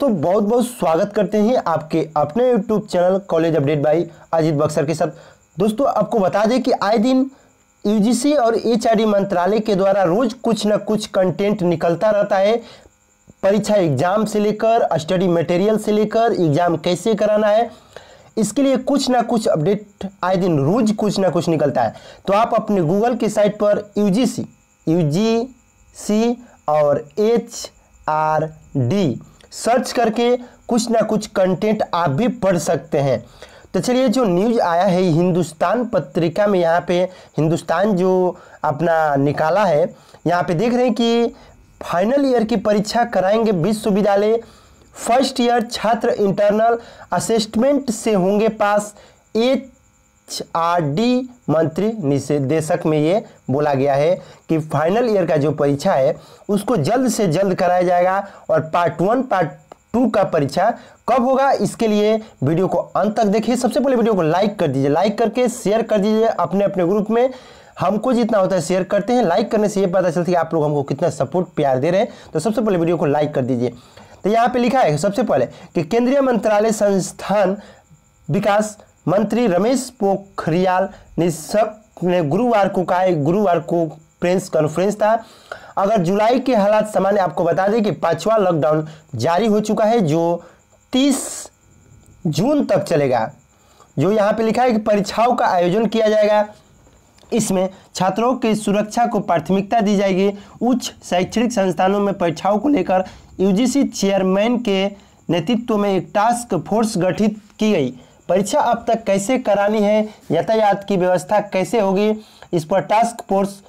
तो बहुत बहुत स्वागत करते हैं आपके अपने YouTube channel college update by Ajit Buxar के साथ दोस्तों आपको बता दें कि आए दिन यूजीसी e और एच मंत्रालय के द्वारा रोज कुछ ना कुछ कंटेंट निकलता रहता है परीक्षा एग्जाम से लेकर स्टडी मटेरियल से लेकर एग्जाम कैसे कराना है इसके लिए कुछ ना कुछ अपडेट आए दिन रोज कुछ ना कुछ निकलता है तो आप अपने गूगल की साइट पर यू जी यू जी सी और एच आर डी सर्च करके कुछ ना कुछ कंटेंट आप भी पढ़ सकते हैं तो चलिए जो न्यूज आया है हिंदुस्तान पत्रिका में यहाँ पे हिंदुस्तान जो अपना निकाला है यहाँ पे देख रहे हैं कि फाइनल ईयर की परीक्षा कराएंगे विश्वविद्यालय फर्स्ट ईयर छात्र इंटरनल असेसमेंट से होंगे पास एक एचआरडी मंत्री निदेशक में ये बोला गया है कि फाइनल ईयर का जो परीक्षा है उसको जल्द से जल्द कराया जाएगा और पार्ट वन पार्ट टू का परीक्षा कब होगा इसके लिए वीडियो को अंत तक देखिए सबसे पहले वीडियो को लाइक कर दीजिए लाइक करके शेयर कर दीजिए अपने अपने ग्रुप में हमको जितना होता है शेयर करते हैं लाइक करने से ये पता चलता है आप लोग हमको कितना सपोर्ट प्यार दे रहे हैं तो सबसे पहले वीडियो को लाइक कर दीजिए तो यहाँ पे लिखा है सबसे पहले कि केंद्रीय मंत्रालय संस्थान विकास मंत्री रमेश पोखरियाल निशक ने गुरुवार को कहा गुरुवार को प्रेस कॉन्फ्रेंस था अगर जुलाई के हालात सामान्य आपको बता दें कि पांचवा लॉकडाउन जारी हो चुका है जो 30 जून तक चलेगा जो यहाँ पे लिखा है कि परीक्षाओं का आयोजन किया जाएगा इसमें छात्रों की सुरक्षा को प्राथमिकता दी जाएगी उच्च शैक्षणिक संस्थानों में परीक्षाओं को लेकर यूजीसी चेयरमैन के नेतृत्व में एक टास्क फोर्स गठित की गई परीक्षा अब तक कैसे करानी है यातायात की व्यवस्था कैसे होगी इस पर टास्क फोर्स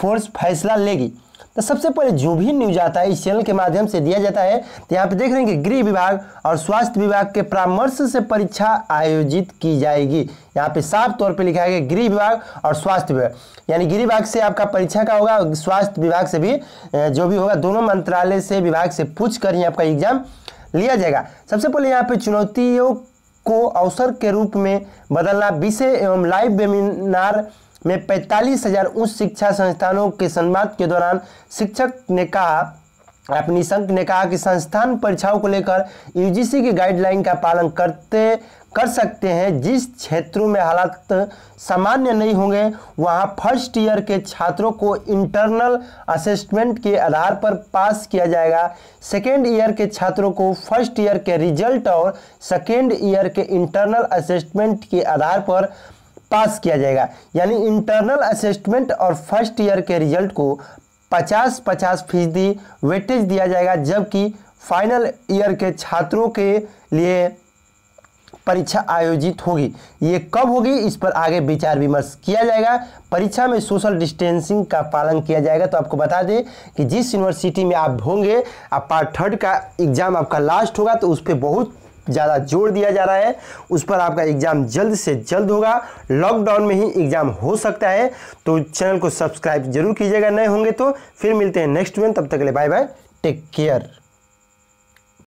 फोर्स फैसला लेगी तो सबसे पहले जो भी न्यूज आता है इस चैनल के माध्यम से दिया जाता है तो यहाँ पे देख रहे हैं कि गृह विभाग और स्वास्थ्य विभाग के परामर्श से परीक्षा आयोजित की जाएगी यहाँ पे साफ तौर पे लिखा है गृह विभाग और स्वास्थ्य विभाग यानी गृह विभाग से आपका परीक्षा का होगा स्वास्थ्य विभाग से भी जो भी होगा दोनों मंत्रालय से विभाग से पूछ कर ही आपका एग्जाम लिया जाएगा सबसे पहले यहाँ पे चुनौतियों को अवसर के रूप में बदलना विषय एवं लाइव वेबिनार में पैंतालीस हजार उच्च शिक्षा संस्थानों के संवाद के दौरान शिक्षक ने कहा आप निशंक ने कहा कि संस्थान परीक्षाओं को लेकर यूजीसी की गाइडलाइन का पालन करते कर सकते हैं जिस क्षेत्रों में हालात सामान्य नहीं होंगे वहां फर्स्ट ईयर के छात्रों को इंटरनल असेसमेंट के आधार पर पास किया जाएगा सेकेंड ईयर के छात्रों को फर्स्ट ईयर के रिजल्ट और सेकेंड ईयर के इंटरनल असेसमेंट के आधार पर पास किया जाएगा यानी इंटरनल असेसमेंट और फर्स्ट ईयर के रिजल्ट को पचास पचास फीसदी वेटेज दिया जाएगा जबकि फाइनल ईयर के छात्रों के लिए परीक्षा आयोजित होगी ये कब होगी इस पर आगे विचार विमर्श किया जाएगा परीक्षा में सोशल डिस्टेंसिंग का पालन किया जाएगा तो आपको बता दें कि जिस यूनिवर्सिटी में आप होंगे आप पार्ट थर्ड का एग्ज़ाम आपका लास्ट होगा तो उस पर बहुत ज़्यादा जोर दिया जा रहा है उस पर आपका एग्ज़ाम जल्द से जल्द होगा लॉकडाउन में ही एग्ज़ाम हो सकता है तो चैनल को सब्सक्राइब जरूर कीजिएगा नए होंगे तो फिर मिलते हैं नेक्स्ट में तब तक के लिए बाय बाय टेक केयर